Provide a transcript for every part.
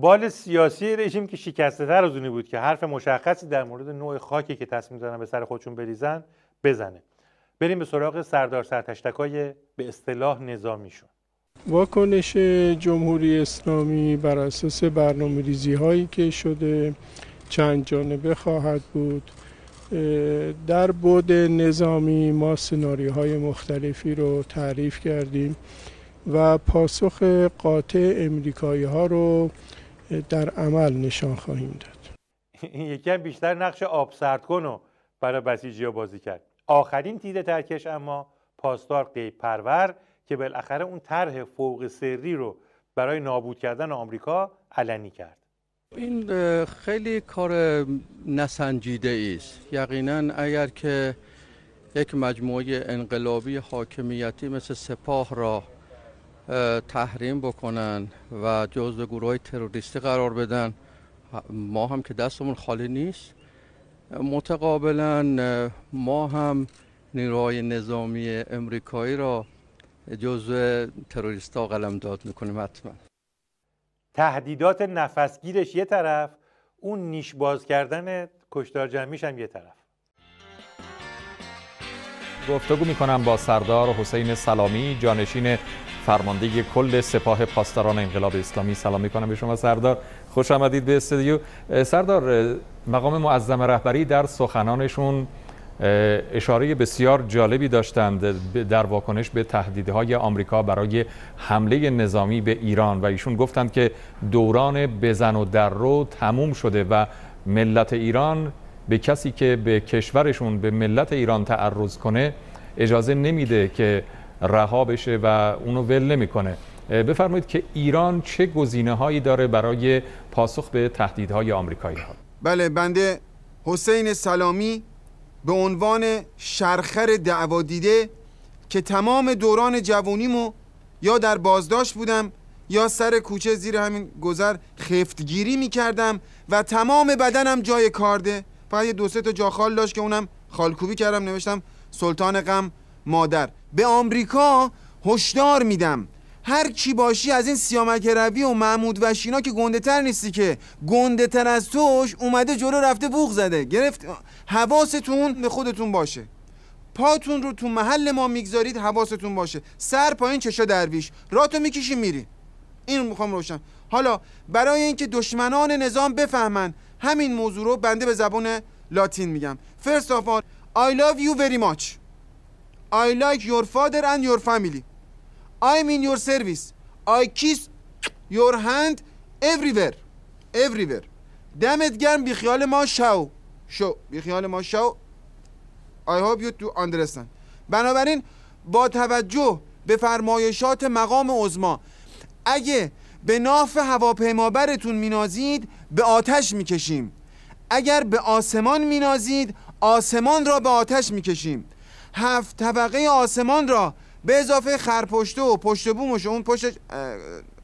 بال سیاسی رژیم که شکسته تر از اونی بود که حرف مشخصی در مورد نوع خاکی که تصمیم دارن به سر خودشون بریزن بزنه بریم به سراغ سردار سرتشتکای به اصطلاح نظامیشون واکنش جمهوری اسلامی بر اساس برنامه ریزی هایی که شده چند جانبه خواهد بود در بود نظامی ما سناری های مختلفی رو تعریف کردیم و پاسخ قاطع امریکایی ها رو در عمل نشان خواهیم داد این یکی بیشتر نقش آب سرد و برای بسیجی بازی کرد آخرین تیره ترکش اما پاسدار قیب پرور که بالاخره اون طرح فوق سری رو برای نابود کردن آمریکا علنی کرد این خیلی کار نسنجیده است یقینا اگر که یک مجموعه انقلابی حاکمیتی مثل سپاه را تحریم بکنن و جزء گروه تروریستی قرار بدن ما هم که دستمون خالی نیست متقابلا ما هم نیروهای نظامی امریکایی را جزو قلم قلمداد میکنیم حتما تهدیدات نفسگیرش یه طرف اون نیش باز کردن کشتار جمعیش هم یه طرف گفتگو میکنم با سردار حسین سلامی جانشین فرمانده کل سپاه پاسداران انقلاب اسلامی سلام می کنم به شما سردار خوش آمدید به استودیو سردار مقام معظم رهبری در سخنانشون اشاره بسیار جالبی داشتند در واکنش به تهدیدهای آمریکا برای حمله نظامی به ایران و ایشون گفتند که دوران بزن و در رو تموم شده و ملت ایران به کسی که به کشورشون به ملت ایران تعرض کنه اجازه نمیده که رها بشه و اونو ول نمیکنه بفرمایید که ایران چه گزینه هایی داره برای پاسخ به تهدیدهای آمریکایی ها بله بنده حسین سلامی به عنوان شرخر دعوا دیده که تمام دوران جوانیمو یا در بازداشت بودم یا سر کوچه زیر همین گذر خفتگیری میکردم و تمام بدنم جای کارده فقط یه دو سه تا جاخال داشت که اونم خالکوبی کردم نوشتم سلطان غم مادر به آمریکا هشدار میدم هر کی باشی از این سیامک روی و محمود وشینا که گنده تر نیستی که گنده تر از توش اومده جلو رفته بوغ زده گرفت حواستون به خودتون باشه پاتون رو تو محل ما میگذارید حواستون باشه سر پایین چشا درویش راتو میکشی میری این میخوام روشن حالا برای اینکه دشمنان نظام بفهمن همین موضوع رو بنده به زبان لاتین میگم first of all I love you very much I like your father and your family. I'm in your service. I kiss your hand everywhere. Everywhere. دمت گرم بی خیال ما شو شو بی خیال ما شو I hope you to understand بنابراین با توجه به فرمایشات مقام عظما اگه به ناف هواپیمابرتون مینازید به آتش میکشیم اگر به آسمان مینازید آسمان را به آتش میکشیم هفت طبقه آسمان را به اضافه خرپشته و پشت بومش و اون پشت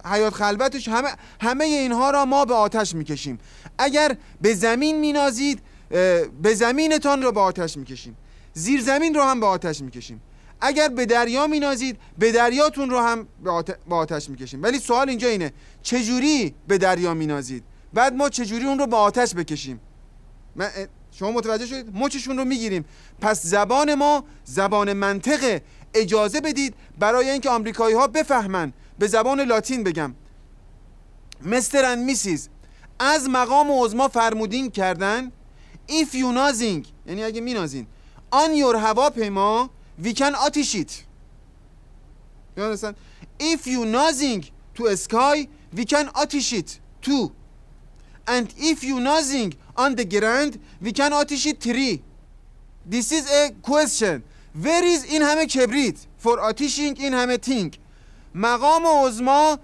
حیات خلبتش همه همه اینها را ما به آتش میکشیم اگر به زمین مینازید به زمینتان را به آتش میکشیم زیر زمین را هم به آتش میکشیم اگر به دریا مینازید به دریاتون رو هم به آتش, میکشیم ولی سوال اینجا اینه چجوری به دریا مینازید بعد ما چجوری اون رو به آتش بکشیم شما متوجه شدید مچشون رو میگیریم پس زبان ما زبان منطقه اجازه بدید برای اینکه آمریکایی ها بفهمن به زبان لاتین بگم مستر اند میسیز از مقام عظما فرمودین کردن if you نازینگ یعنی اگه مینازین آن یور هواپیما وی کن آتیشیت if you نازینگ تو اسکای وی کن آتیشیت تو And if you nothing on the ground, we can آتیشی tree. This is a این همه کبریت فر آتیشینگ این همه تینگ مقام عزما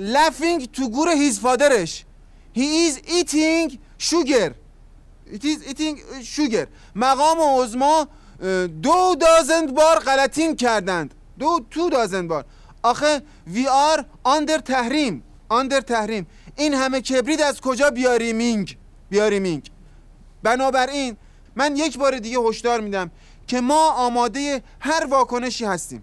لفینگ تو گور هیز فادرش شوگر. مقام عزما دو دازند بار غلطیم کردند دو تو بار آخه we تحریم آندر تحریم این همه کبرید از کجا بیاری مینگ بیاری مینگ بنابراین من یک بار دیگه هشدار میدم که ما آماده هر واکنشی هستیم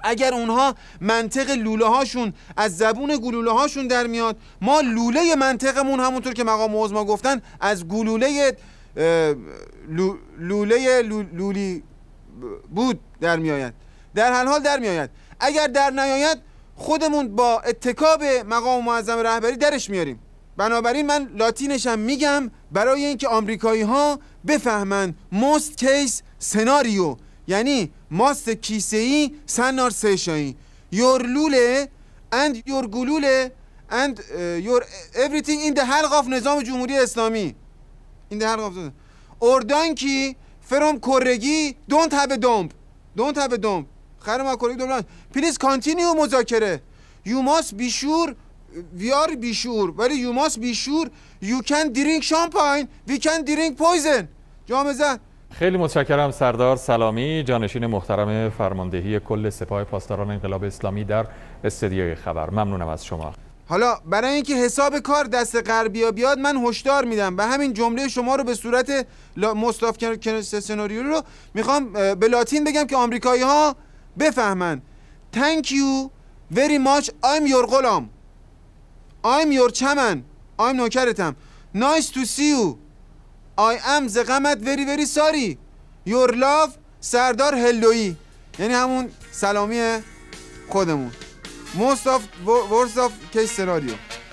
اگر اونها منطق لوله هاشون از زبون گلوله هاشون در میاد ما لوله منطقمون همونطور که مقام معظم گفتن از گلوله لوله لولی بود در میآید در هر حال در میآید اگر در نیاید خودمون با اتکاب مقام معظم رهبری درش میاریم بنابراین من لاتینشم میگم برای اینکه آمریکایی ها بفهمن most کیس سناریو یعنی ماست کیسه ای سنار سهشایی یور لوله اند یور گلوله اند یور your everything ده the نظام جمهوری اسلامی این ده هر or فروم کرگی دونت have a dump don't خیر ما کوریک دوبلان پلیز کانتینیو مذاکره یو ماست بیشور وی آر بیشور ولی یو ماست بیشور یو کن درینک شامپاین وی کن درینک پویزن جام زن خیلی متشکرم سردار سلامی جانشین محترم فرماندهی کل سپاه پاسداران انقلاب اسلامی در استدیوی خبر ممنونم از شما حالا برای اینکه حساب کار دست غربیا بیاد من هشدار میدم به همین جمله شما رو به صورت کن سناریو رو میخوام به لاتین بگم که آمریکایی ها بفهمن Thank you very much I'm your غلام I'm your چمن I'm نوکرتم Nice to see you I am ز غمت very very sorry Your love سردار هلوی یعنی همون سلامی خودمون Most of worst of case scenario